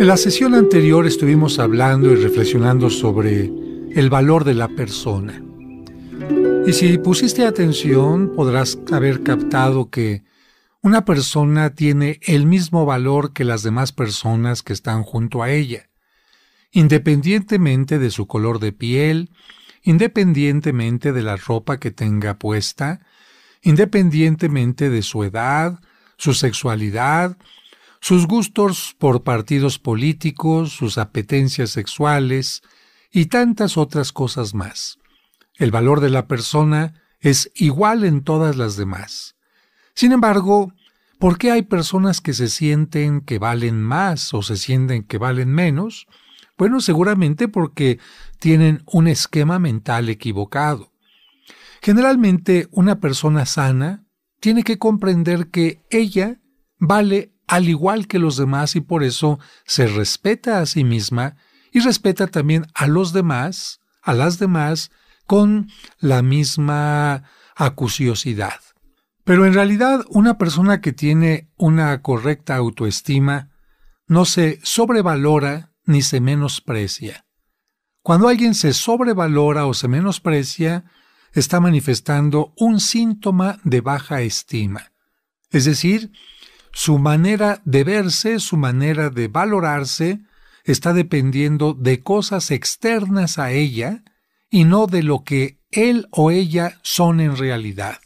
En la sesión anterior estuvimos hablando y reflexionando sobre el valor de la persona. Y si pusiste atención, podrás haber captado que una persona tiene el mismo valor que las demás personas que están junto a ella, independientemente de su color de piel, independientemente de la ropa que tenga puesta, independientemente de su edad, su sexualidad, sus gustos por partidos políticos, sus apetencias sexuales y tantas otras cosas más. El valor de la persona es igual en todas las demás. Sin embargo, ¿por qué hay personas que se sienten que valen más o se sienten que valen menos? Bueno, seguramente porque tienen un esquema mental equivocado. Generalmente una persona sana tiene que comprender que ella vale al igual que los demás y por eso se respeta a sí misma y respeta también a los demás, a las demás, con la misma acuciosidad. Pero en realidad una persona que tiene una correcta autoestima no se sobrevalora ni se menosprecia. Cuando alguien se sobrevalora o se menosprecia, está manifestando un síntoma de baja estima. Es decir, su manera de verse, su manera de valorarse, está dependiendo de cosas externas a ella y no de lo que él o ella son en realidad.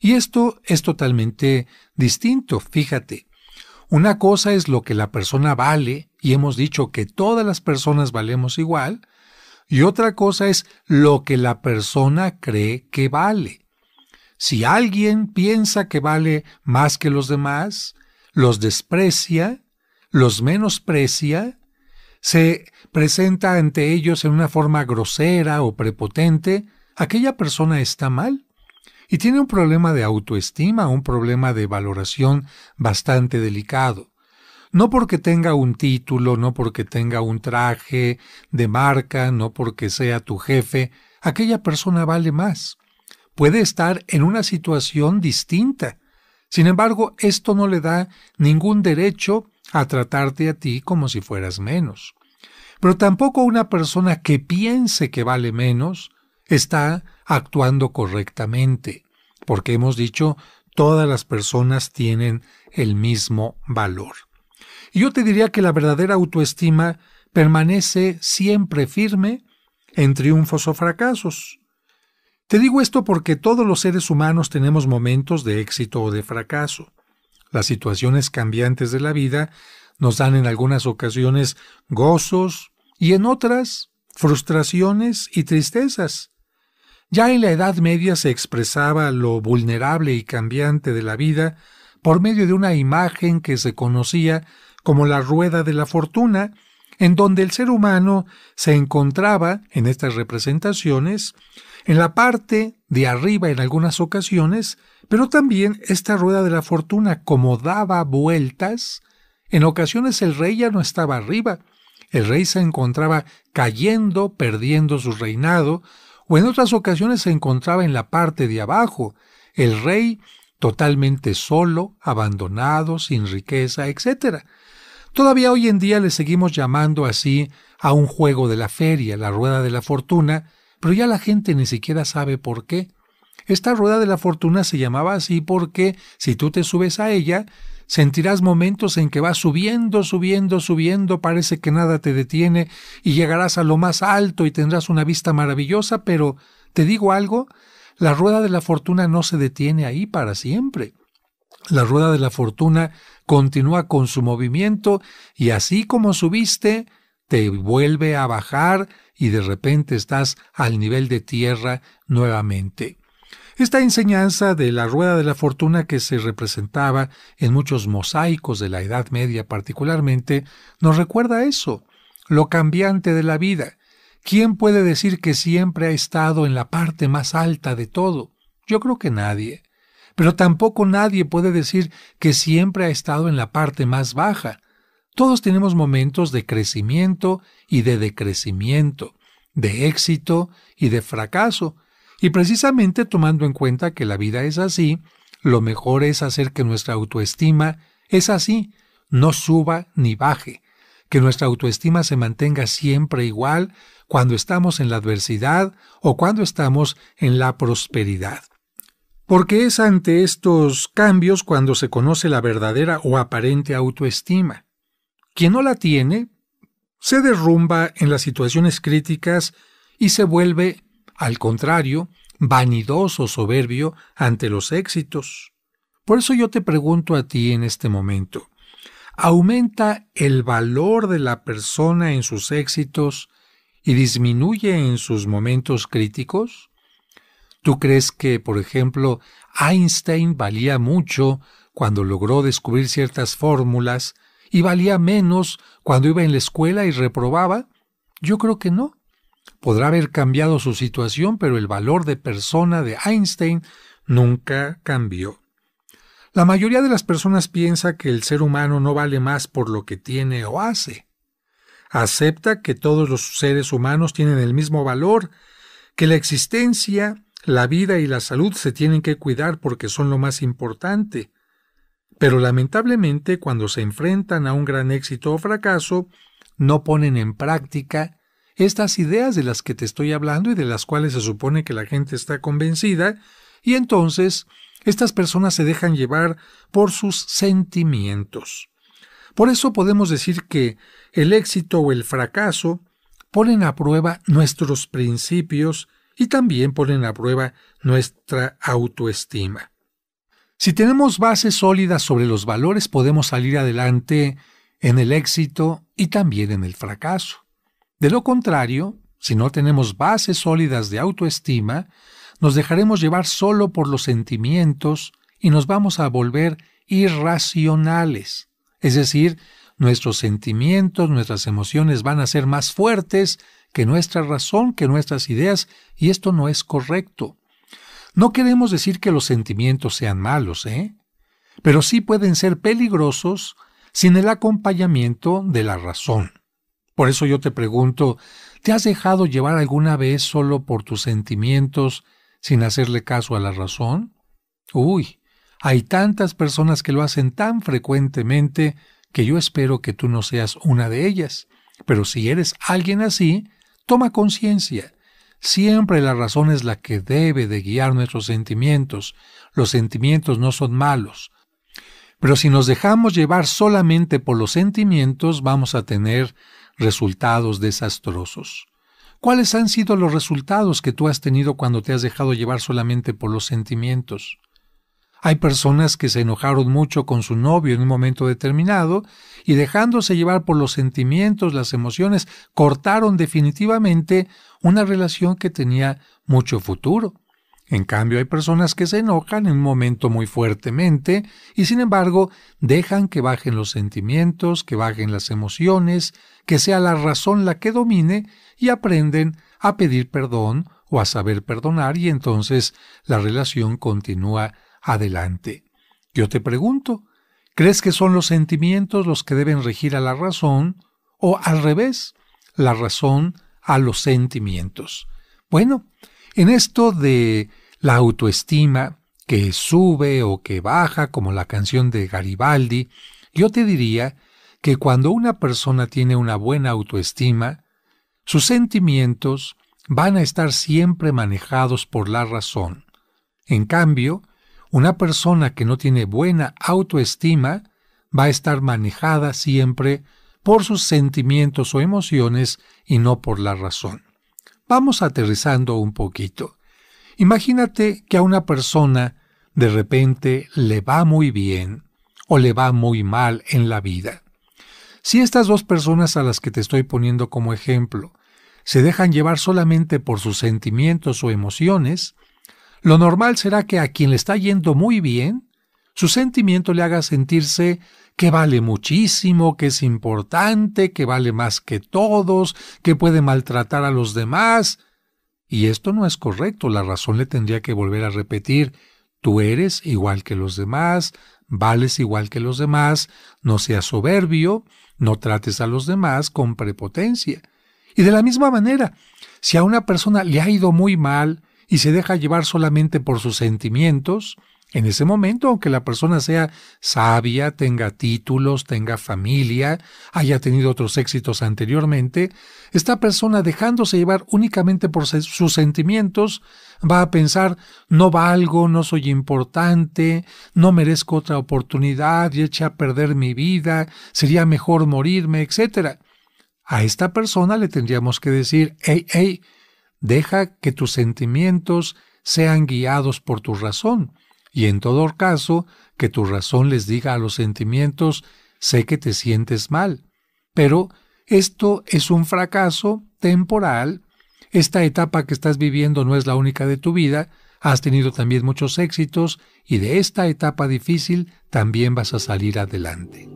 Y esto es totalmente distinto, fíjate. Una cosa es lo que la persona vale, y hemos dicho que todas las personas valemos igual, y otra cosa es lo que la persona cree que vale. Si alguien piensa que vale más que los demás, los desprecia, los menosprecia, se presenta ante ellos en una forma grosera o prepotente, aquella persona está mal y tiene un problema de autoestima, un problema de valoración bastante delicado. No porque tenga un título, no porque tenga un traje de marca, no porque sea tu jefe, aquella persona vale más puede estar en una situación distinta. Sin embargo, esto no le da ningún derecho a tratarte a ti como si fueras menos. Pero tampoco una persona que piense que vale menos está actuando correctamente, porque hemos dicho todas las personas tienen el mismo valor. Y yo te diría que la verdadera autoestima permanece siempre firme en triunfos o fracasos, te digo esto porque todos los seres humanos tenemos momentos de éxito o de fracaso. Las situaciones cambiantes de la vida nos dan en algunas ocasiones gozos y en otras frustraciones y tristezas. Ya en la Edad Media se expresaba lo vulnerable y cambiante de la vida por medio de una imagen que se conocía como la rueda de la fortuna, en donde el ser humano se encontraba, en estas representaciones, en la parte de arriba en algunas ocasiones, pero también esta rueda de la fortuna, como daba vueltas, en ocasiones el rey ya no estaba arriba, el rey se encontraba cayendo, perdiendo su reinado, o en otras ocasiones se encontraba en la parte de abajo, el rey totalmente solo, abandonado, sin riqueza, etc. Todavía hoy en día le seguimos llamando así a un juego de la feria, la rueda de la fortuna, pero ya la gente ni siquiera sabe por qué. Esta rueda de la fortuna se llamaba así porque si tú te subes a ella, sentirás momentos en que vas subiendo, subiendo, subiendo, parece que nada te detiene y llegarás a lo más alto y tendrás una vista maravillosa, pero te digo algo, la rueda de la fortuna no se detiene ahí para siempre. La rueda de la fortuna continúa con su movimiento y así como subiste, te vuelve a bajar y de repente estás al nivel de tierra nuevamente. Esta enseñanza de la rueda de la fortuna que se representaba en muchos mosaicos de la Edad Media particularmente nos recuerda eso, lo cambiante de la vida. ¿Quién puede decir que siempre ha estado en la parte más alta de todo? Yo creo que nadie. Pero tampoco nadie puede decir que siempre ha estado en la parte más baja. Todos tenemos momentos de crecimiento y de decrecimiento, de éxito y de fracaso, y precisamente tomando en cuenta que la vida es así, lo mejor es hacer que nuestra autoestima es así, no suba ni baje, que nuestra autoestima se mantenga siempre igual cuando estamos en la adversidad o cuando estamos en la prosperidad. Porque es ante estos cambios cuando se conoce la verdadera o aparente autoestima. Quien no la tiene, se derrumba en las situaciones críticas y se vuelve, al contrario, vanidoso, soberbio ante los éxitos. Por eso yo te pregunto a ti en este momento, ¿aumenta el valor de la persona en sus éxitos y disminuye en sus momentos críticos? ¿Tú crees que, por ejemplo, Einstein valía mucho cuando logró descubrir ciertas fórmulas y valía menos cuando iba en la escuela y reprobaba? Yo creo que no. Podrá haber cambiado su situación, pero el valor de persona de Einstein nunca cambió. La mayoría de las personas piensa que el ser humano no vale más por lo que tiene o hace. Acepta que todos los seres humanos tienen el mismo valor, que la existencia, la vida y la salud se tienen que cuidar porque son lo más importante, pero lamentablemente cuando se enfrentan a un gran éxito o fracaso, no ponen en práctica estas ideas de las que te estoy hablando y de las cuales se supone que la gente está convencida, y entonces estas personas se dejan llevar por sus sentimientos. Por eso podemos decir que el éxito o el fracaso ponen a prueba nuestros principios y también ponen a prueba nuestra autoestima. Si tenemos bases sólidas sobre los valores, podemos salir adelante en el éxito y también en el fracaso. De lo contrario, si no tenemos bases sólidas de autoestima, nos dejaremos llevar solo por los sentimientos y nos vamos a volver irracionales. Es decir, nuestros sentimientos, nuestras emociones van a ser más fuertes que nuestra razón, que nuestras ideas, y esto no es correcto. No queremos decir que los sentimientos sean malos, ¿eh? Pero sí pueden ser peligrosos sin el acompañamiento de la razón. Por eso yo te pregunto, ¿te has dejado llevar alguna vez solo por tus sentimientos sin hacerle caso a la razón? Uy, hay tantas personas que lo hacen tan frecuentemente que yo espero que tú no seas una de ellas. Pero si eres alguien así, toma conciencia Siempre la razón es la que debe de guiar nuestros sentimientos. Los sentimientos no son malos. Pero si nos dejamos llevar solamente por los sentimientos, vamos a tener resultados desastrosos. ¿Cuáles han sido los resultados que tú has tenido cuando te has dejado llevar solamente por los sentimientos? Hay personas que se enojaron mucho con su novio en un momento determinado y dejándose llevar por los sentimientos, las emociones, cortaron definitivamente una relación que tenía mucho futuro. En cambio, hay personas que se enojan en un momento muy fuertemente y sin embargo dejan que bajen los sentimientos, que bajen las emociones, que sea la razón la que domine y aprenden a pedir perdón o a saber perdonar y entonces la relación continúa adelante. Yo te pregunto, ¿crees que son los sentimientos los que deben regir a la razón o al revés, la razón a los sentimientos? Bueno, en esto de la autoestima que sube o que baja, como la canción de Garibaldi, yo te diría que cuando una persona tiene una buena autoestima, sus sentimientos van a estar siempre manejados por la razón. En cambio, una persona que no tiene buena autoestima va a estar manejada siempre por sus sentimientos o emociones y no por la razón. Vamos aterrizando un poquito. Imagínate que a una persona de repente le va muy bien o le va muy mal en la vida. Si estas dos personas a las que te estoy poniendo como ejemplo se dejan llevar solamente por sus sentimientos o emociones, lo normal será que a quien le está yendo muy bien, su sentimiento le haga sentirse que vale muchísimo, que es importante, que vale más que todos, que puede maltratar a los demás. Y esto no es correcto, la razón le tendría que volver a repetir, tú eres igual que los demás, vales igual que los demás, no seas soberbio, no trates a los demás con prepotencia. Y de la misma manera, si a una persona le ha ido muy mal, y se deja llevar solamente por sus sentimientos, en ese momento, aunque la persona sea sabia, tenga títulos, tenga familia, haya tenido otros éxitos anteriormente, esta persona dejándose llevar únicamente por sus sentimientos va a pensar no valgo, no soy importante, no merezco otra oportunidad y echa a perder mi vida, sería mejor morirme, etc. A esta persona le tendríamos que decir, hey, hey, Deja que tus sentimientos sean guiados por tu razón, y en todo caso que tu razón les diga a los sentimientos, sé que te sientes mal. Pero esto es un fracaso temporal. Esta etapa que estás viviendo no es la única de tu vida, has tenido también muchos éxitos y de esta etapa difícil también vas a salir adelante.